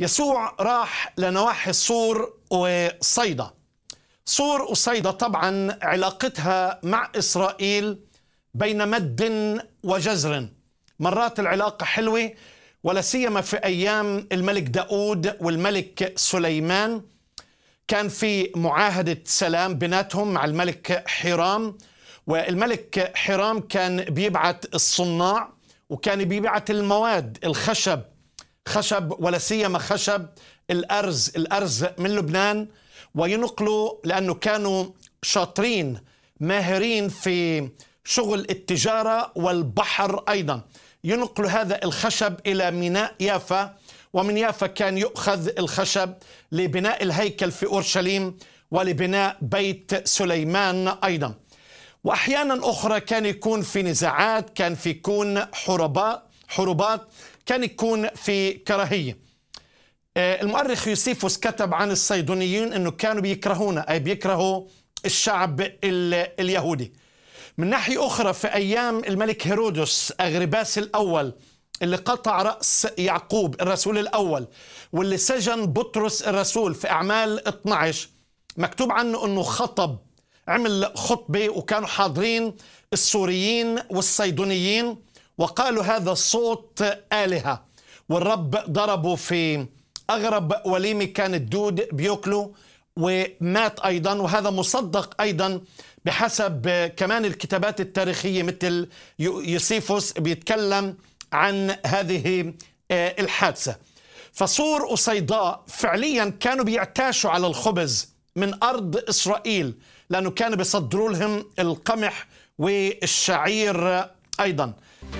يسوع راح لنواحي الصور وصيدا صور وصيدا طبعا علاقتها مع إسرائيل بين مد وجزر مرات العلاقة حلوة ولا سيما في أيام الملك داود والملك سليمان كان في معاهدة سلام بيناتهم مع الملك حرام والملك حرام كان بيبعت الصناع وكان بيبعت المواد الخشب خشب ولا سيما خشب الأرز الأرز من لبنان وينقلوا لأنه كانوا شاطرين ماهرين في شغل التجارة والبحر أيضا ينقلوا هذا الخشب إلى ميناء يافا ومن يافا كان يؤخذ الخشب لبناء الهيكل في أورشليم ولبناء بيت سليمان أيضا وأحيانا أخرى كان يكون في نزاعات كان في يكون حرباء حروبات كان يكون في كراهية آه، المؤرخ يوسيفوس كتب عن الصيدونيين أنه كانوا بيكرهونا أي بيكرهوا الشعب اليهودي من ناحية أخرى في أيام الملك هيرودس أغرباس الأول اللي قطع رأس يعقوب الرسول الأول واللي سجن بطرس الرسول في أعمال 12 مكتوب عنه أنه خطب عمل خطبة وكانوا حاضرين السوريين والصيدونيين وقالوا هذا صوت آلهة والرب ضربه في أغرب وليمة كان الدود بيأكله ومات أيضا وهذا مصدق أيضا بحسب كمان الكتابات التاريخية مثل يوسيفوس بيتكلم عن هذه آه، الحادثة فصور أصيداء فعليا كانوا بيعتاشوا على الخبز من أرض إسرائيل لأنه كانوا بيصدروا لهم القمح والشعير أيضا